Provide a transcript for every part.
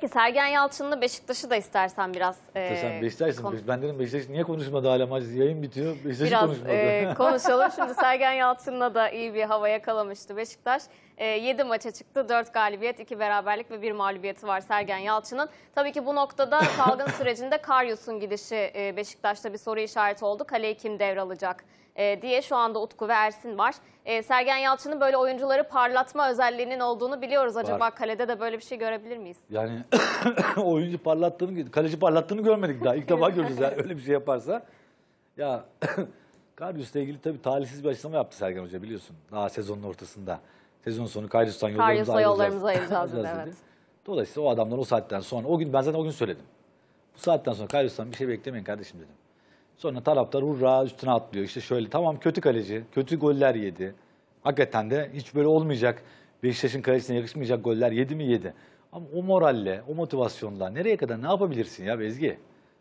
Peki Sergen Yalçın'la Beşiktaş'ı da istersen biraz e, Sen Beşiktaş'sın. Konu... Ben dedim Beşiktaş niye konuşmadı hala maç? Yayın bitiyor. Beşiktaş biraz, konuşmadı. E, konuşalım. Şimdi Sergen Yalçın'la da iyi bir hava yakalamıştı Beşiktaş. E, 7 maça çıktı. 4 galibiyet, 2 beraberlik ve 1 mağlubiyeti var Sergen Yalçın'ın. Tabii ki bu noktada salgın sürecinde Karyos'un gidişi e, Beşiktaş'ta bir soru işareti oldu. Kaleyi kim devralacak? e, diye şu anda Utku ve Ersin var. E, Sergen Yalçın'ın böyle oyuncuları parlatma özelliğinin olduğunu biliyoruz. Acaba var. kalede de böyle bir şey görebilir miyiz? Yani oyuncu parlattığını, kaleci parlattığını görmedik daha. İlk defa göreceğiz yani öyle bir şey yaparsa. Ya Karius'la ilgili tabii talihsiz bir açıklama yaptı Sergen Hoca biliyorsun. Daha sezonun ortasında. Sezon sonu Karius'tan yollarımızı Karius'la yollarımızı ayıracağız. ayıracağız evet. Dolayısıyla o adamlar o saatten sonra, o gün ben zaten o gün söyledim. Bu saatten sonra Karius'tan bir şey beklemeyin kardeşim dedim. Sonra taraftar hurra üstüne atlıyor. İşte şöyle tamam kötü kaleci, kötü goller yedi. Hakikaten de hiç böyle olmayacak. Beşiktaş'ın kalesine yakışmayacak goller yedi mi yedi. Ama o moralle, o motivasyonla nereye kadar ne yapabilirsin ya Bezgi?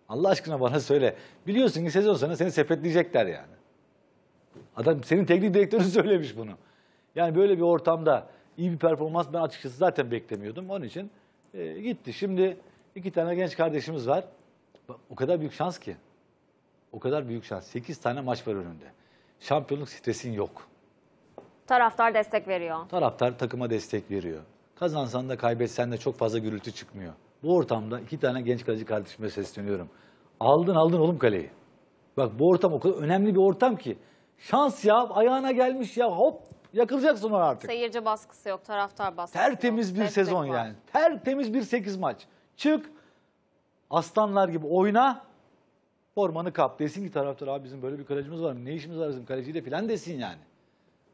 Allah aşkına bana söyle. Biliyorsun ki sezon sonu seni sepetleyecekler yani. Adam senin teknik direktörün söylemiş bunu. Yani böyle bir ortamda iyi bir performans ben açıkçası zaten beklemiyordum. Onun için e, gitti. Şimdi iki tane genç kardeşimiz var. O kadar büyük şans ki. O kadar büyük şans. Sekiz tane maç var önünde. Şampiyonluk stresin yok. Taraftar destek veriyor. Taraftar takıma destek veriyor. Kazansan da kaybetsen de çok fazla gürültü çıkmıyor. Bu ortamda iki tane genç kaleci kardeşime sesleniyorum. Aldın aldın oğlum kaleyi. Bak bu ortam o kadar önemli bir ortam ki. Şans ya ayağına gelmiş ya hop yakılacaksın onu artık. Seyirci baskısı yok taraftar baskısı Tertemiz yok. bir Destek sezon var. yani. Tertemiz bir sekiz maç. Çık aslanlar gibi oyna formanı kap. Desin ki taraftar abi bizim böyle bir kalecimiz var. Ne işimiz var bizim kaleciyle filan desin yani.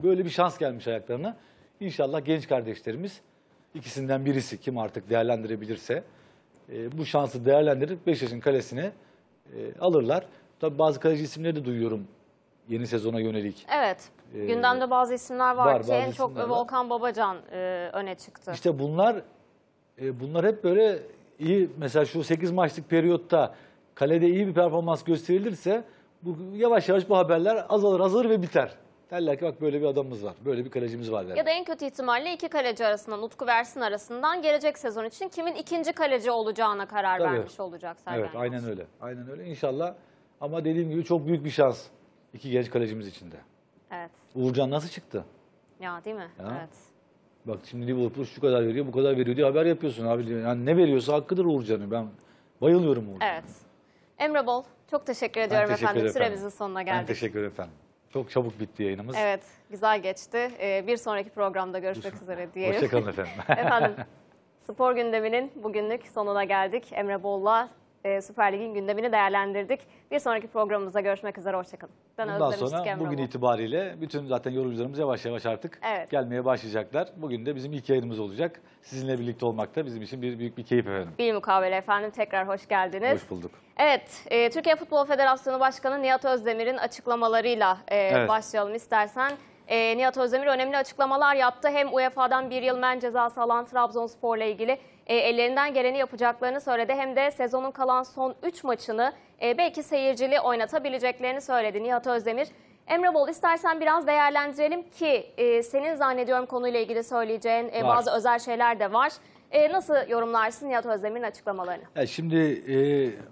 Böyle bir şans gelmiş ayaklarına. İnşallah genç kardeşlerimiz ikisinden birisi kim artık değerlendirebilirse e, bu şansı değerlendirip Beşiktaş'ın kalesini e, alırlar. Tabii bazı kaleci isimleri de duyuyorum yeni sezona yönelik. Evet. E, gündemde bazı isimler var, var ki en çok var. Volkan Babacan e, öne çıktı. İşte bunlar e, bunlar hep böyle iyi mesela şu 8 maçlık periyotta kalede iyi bir performans gösterilirse bu, yavaş yavaş bu haberler azalır azalır ve biter. Derler ki bak böyle bir adamımız var, böyle bir kalecimiz var derler. Ya da en kötü ihtimalle iki kaleci arasından, Utku Versin arasından gelecek sezon için kimin ikinci kaleci olacağına karar Tabii. vermiş olacak Sergen Evet Yalnız. aynen öyle. Aynen öyle inşallah. Ama dediğim gibi çok büyük bir şans iki genç kalecimiz içinde. Evet. Uğurcan nasıl çıktı? Ya değil mi? Ya. Evet. Bak şimdi Liverpool şu kadar veriyor, bu kadar veriyor diye haber yapıyorsun abi. Yani ne veriyorsa hakkıdır Uğurcan'ı. Ben bayılıyorum Uğurcan'a. Evet. Emre Bol, çok teşekkür ediyorum teşekkür efendim. efendim. Süremizin sonuna geldik. Ben teşekkür ederim efendim. Çok çabuk bitti yayınımız. Evet, güzel geçti. Ee, bir sonraki programda görüşmek üzere diyelim. Hoşçakalın efendim. efendim, spor gündeminin bugünlük sonuna geldik. Emre Bolla e, Süper Lig'in gündemini değerlendirdik. Bir sonraki programımızda görüşmek üzere. Hoşçakalın. Ben Bundan Özlem sonra Üstükemre bugün bu. itibariyle bütün zaten yorumcularımız yavaş yavaş artık evet. gelmeye başlayacaklar. Bugün de bizim ilk yayınımız olacak. Sizinle birlikte olmak da bizim için bir büyük bir keyif efendim. Bir mukavele efendim. Tekrar hoş geldiniz. Hoş bulduk. Evet, e, Türkiye Futbol Federasyonu Başkanı Nihat Özdemir'in açıklamalarıyla e, evet. başlayalım istersen. E, Nihat Özdemir önemli açıklamalar yaptı. Hem UEFA'dan bir yıl men cezası alan Trabzonspor'la ilgili e, ellerinden geleni yapacaklarını söyledi. Hem de sezonun kalan son 3 maçını e, belki seyircili oynatabileceklerini söyledi Nihat Özdemir. Emre Bol istersen biraz değerlendirelim ki e, senin zannediyorum konuyla ilgili söyleyeceğin e, bazı özel şeyler de var. E, nasıl yorumlarsın Nihat Özdemir'in açıklamalarını? Ya şimdi e,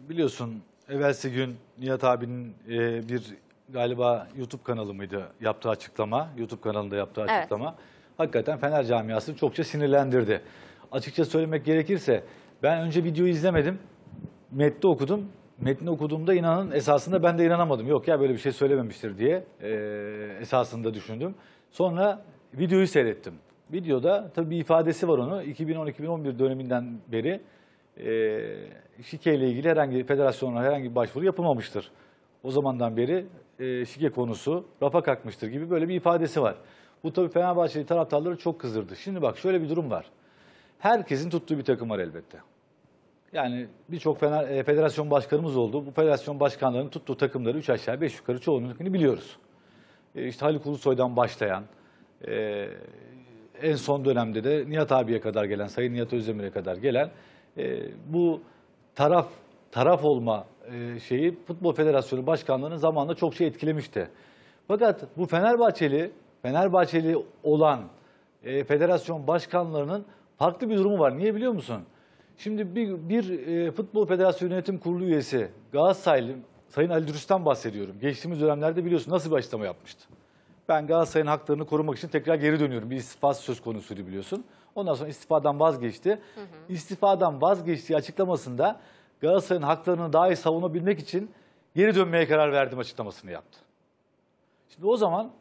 biliyorsun evvelsi gün Nihat abinin e, bir galiba YouTube kanalı mıydı yaptığı açıklama? YouTube kanalında yaptığı Evet. açıklama. Hakikaten Fener camiasını çokça sinirlendirdi. Açıkça söylemek gerekirse ben önce videoyu izlemedim. Metni okudum. Metni okuduğumda inanın esasında ben de inanamadım. Yok ya böyle bir şey söylememiştir diye eee, esasında düşündüm. Sonra videoyu seyrettim. Videoda tabii bir ifadesi var onu. 2010-2011 döneminden beri eee şike ile ilgili herhangi federasyonla herhangi bir başvuru yapılmamıştır. O zamandan beri e, şike konusu rafa kalkmıştır gibi böyle bir ifadesi var. Bu tabii Fenerbahçeli taraftarları çok kızdırdı. Şimdi bak şöyle bir durum var. Herkesin tuttuğu bir takım var elbette. Yani birçok e, federasyon başkanımız oldu. Bu federasyon başkanlarının tuttuğu takımları 3 aşağı 5 yukarı çoğunluklarını biliyoruz. E, işte Haluk Ulusoy'dan başlayan, e, en son dönemde de Nihat abiye kadar gelen, Sayın Nihat Özdemir'e kadar gelen e, bu taraf taraf olma e, şeyi Futbol Federasyonu Başkanlığı'nın zamanında çok şey etkilemişti. Fakat bu Fenerbahçeli, Fenerbahçeli olan e, federasyon başkanlarının farklı bir durumu var. Niye biliyor musun? Şimdi bir, bir e, Futbol Federasyonu Yönetim Kurulu üyesi Galatasaraylı Sayın Ali Dürüst'ten bahsediyorum. Geçtiğimiz dönemlerde biliyorsun nasıl bir açıklama yapmıştı. Ben Galatasaray'ın haklarını korumak için tekrar geri dönüyorum. Bir istifa söz konusuydu biliyorsun. Ondan sonra istifadan vazgeçti. Hı hı. İstifadan vazgeçtiği açıklamasında Galatasaray'ın haklarını daha iyi savunabilmek için geri dönmeye karar verdim açıklamasını yaptı. Şimdi o zaman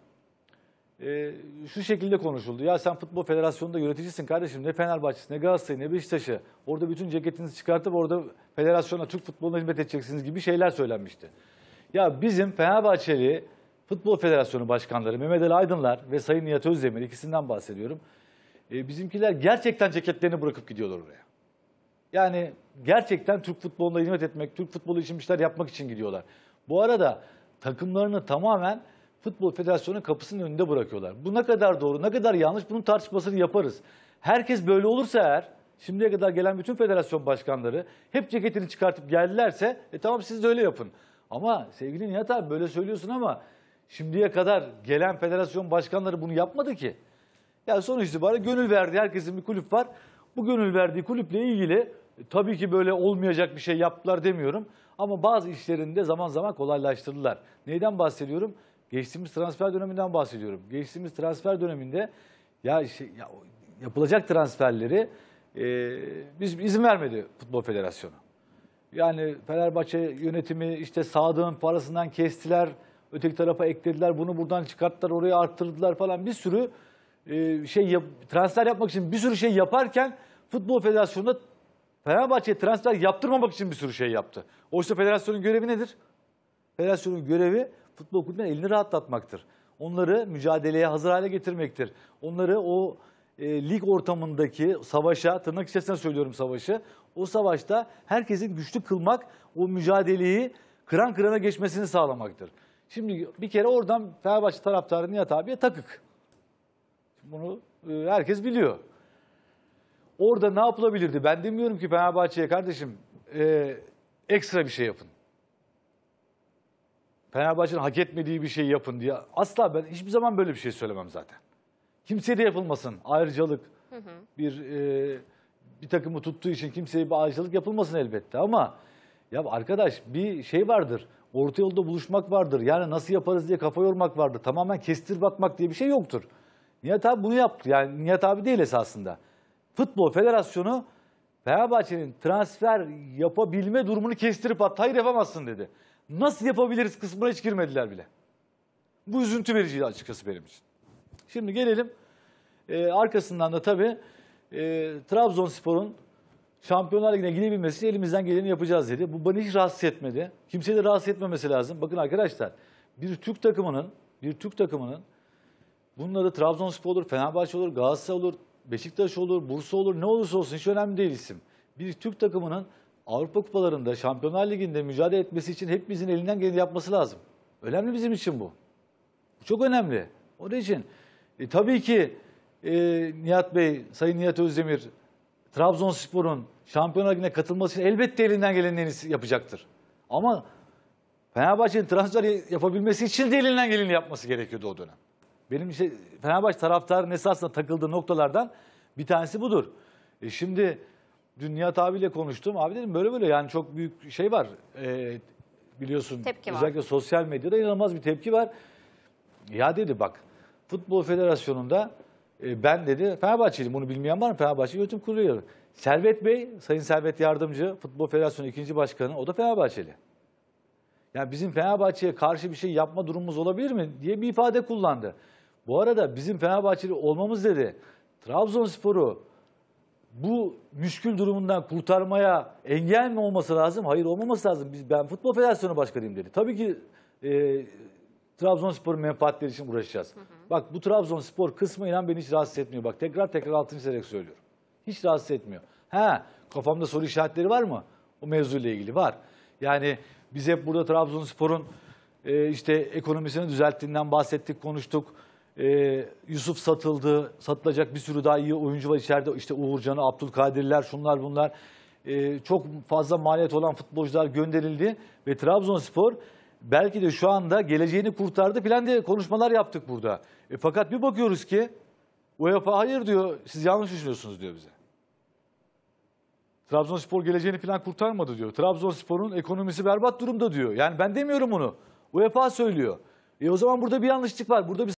e, şu şekilde konuşuldu. Ya sen Futbol Federasyonu'nda yöneticisin kardeşim. Ne Fenerbahçe'si, ne Galatasaray'ı, ne Beşiktaş'ı. Orada bütün ceketinizi çıkartıp orada federasyona, Türk futboluna hizmet edeceksiniz gibi şeyler söylenmişti. Ya bizim Fenerbahçeli Futbol Federasyonu Başkanları Mehmet Ali Aydınlar ve Sayın Nihat Özdemir ikisinden bahsediyorum. E, bizimkiler gerçekten ceketlerini bırakıp gidiyorlar oraya. Yani gerçekten Türk futboluna hizmet etmek, Türk futbolu için işler yapmak için gidiyorlar. Bu arada takımlarını tamamen Futbol Federasyonu'nun kapısının önünde bırakıyorlar. Bu ne kadar doğru, ne kadar yanlış bunun tartışmasını yaparız. Herkes böyle olursa eğer, şimdiye kadar gelen bütün federasyon başkanları hep ceketini çıkartıp geldilerse, e tamam siz de öyle yapın. Ama sevgili Nihat abi böyle söylüyorsun ama şimdiye kadar gelen federasyon başkanları bunu yapmadı ki. Yani sonuç itibariyle gönül verdi, herkesin bir kulüp var. Bu gönül verdiği kulüple ilgili Tabii ki böyle olmayacak bir şey yaptılar demiyorum. Ama bazı işlerinde zaman zaman kolaylaştırdılar. Neyden bahsediyorum? Geçtiğimiz transfer döneminden bahsediyorum. Geçtiğimiz transfer döneminde ya, şey, ya yapılacak transferleri e, biz izin vermedi Futbol Federasyonu. Yani Fenerbahçe yönetimi işte Sadık'ın parasından kestiler, öteki tarafa eklediler, bunu buradan çıkarttılar, oraya arttırdılar falan bir sürü e, şey transfer yapmak için bir sürü şey yaparken Futbol Federasyonu'nda Fenerbahçe transfer yaptırmamak için bir sürü şey yaptı. Oysa federasyonun görevi nedir? Federasyonun görevi futbol kulüplerinin elini rahatlatmaktır. Onları mücadeleye hazır hale getirmektir. Onları o e, lig ortamındaki savaşa, tırnak içerisinde söylüyorum savaşı, o savaşta herkesin güçlü kılmak, o mücadeleyi kıran kırana geçmesini sağlamaktır. Şimdi bir kere oradan Fenerbahçe taraftarı Nihat abiye takık. Bunu e, herkes biliyor. Orada ne yapılabilirdi? Ben demiyorum ki Fenerbahçe'ye kardeşim e, ekstra bir şey yapın. Fenerbahçe'nin hak etmediği bir şey yapın diye. Asla ben hiçbir zaman böyle bir şey söylemem zaten. Kimseye de yapılmasın ayrıcalık. Hı hı. Bir e, bir takımı tuttuğu için kimseye bir ayrıcalık yapılmasın elbette ama ya arkadaş bir şey vardır. Orta yolda buluşmak vardır. Yani nasıl yaparız diye kafa yormak vardır. Tamamen kestir bakmak diye bir şey yoktur. Nihat abi bunu yaptı. Yani Nihat abi değil esasında. Futbol Federasyonu Fenerbahçe'nin transfer yapabilme durumunu kestirip attı. Hayır yapamazsın dedi. Nasıl yapabiliriz kısmına hiç girmediler bile. Bu üzüntü vericiydi açıkçası benim için. Şimdi gelelim. Ee, arkasından da tabii e, Trabzonspor'un Şampiyonlar Ligi'ne gidebilmesi elimizden geleni yapacağız dedi. Bu beni hiç rahatsız etmedi. Kimseyi de rahatsız etmemesi lazım. Bakın arkadaşlar bir Türk takımının bir Türk takımının bunları Trabzonspor olur, Fenerbahçe olur, Galatasaray olur, Beşiktaş olur, Bursa olur ne olursa olsun hiç önemli değil isim. Bir Türk takımının Avrupa kupalarında, Şampiyonlar Ligi'nde mücadele etmesi için hepimizin elinden geleni yapması lazım. Önemli bizim için bu. Bu çok önemli. Onun için e, tabii ki e, Nihat Bey, Sayın Nihat Özdemir, Trabzonspor'un Şampiyonlar Ligi'ne katılması için elbette elinden gelenleri yapacaktır. Ama Fenerbahçe'nin transfer yapabilmesi için de elinden geleni yapması gerekiyordu o dönem. Benim işte Fenerbahçe taraftarının esasında takıldığı noktalardan bir tanesi budur. E şimdi dün Nihat abiyle konuştum. Abi dedim böyle böyle yani çok büyük şey var. E, biliyorsun tepki özellikle var. sosyal medyada inanılmaz bir tepki var. Ya dedi bak Futbol Federasyonu'nda e, ben dedi Fenerbahçeliyim bunu bilmeyen var mı? Fenerbahçe Yönetim Kurulu Servet Bey, Sayın Servet Yardımcı, Futbol Federasyonu ikinci başkanı o da Fenerbahçeli. Yani bizim Fenerbahçe'ye karşı bir şey yapma durumumuz olabilir mi diye bir ifade kullandı. Bu arada bizim Fenerbahçeli olmamız dedi. Trabzonspor'u bu müşkül durumundan kurtarmaya engel mi olması lazım? Hayır olmaması lazım. Biz, ben Futbol Federasyonu Başkanıyım dedi. Tabii ki e, Trabzonspor'un menfaatleri için uğraşacağız. Hı hı. Bak bu Trabzonspor kısmı inan beni hiç rahatsız etmiyor. Bak tekrar tekrar altını çizerek söylüyorum. Hiç rahatsız etmiyor. Ha kafamda soru işaretleri var mı? O mevzuyla ilgili var. Yani biz hep burada Trabzonspor'un e, işte ekonomisini düzelttiğinden bahsettik, konuştuk e, Yusuf satıldı, satılacak bir sürü daha iyi oyuncu var içeride. İşte Uğurcan'ı, Abdülkadir'ler, şunlar bunlar. E, çok fazla maliyet olan futbolcular gönderildi ve Trabzonspor belki de şu anda geleceğini kurtardı filan diye konuşmalar yaptık burada. E, fakat bir bakıyoruz ki UEFA hayır diyor, siz yanlış düşünüyorsunuz diyor bize. Trabzonspor geleceğini plan kurtarmadı diyor. Trabzonspor'un ekonomisi berbat durumda diyor. Yani ben demiyorum onu. UEFA söylüyor. E o zaman burada bir yanlışlık var. Burada bir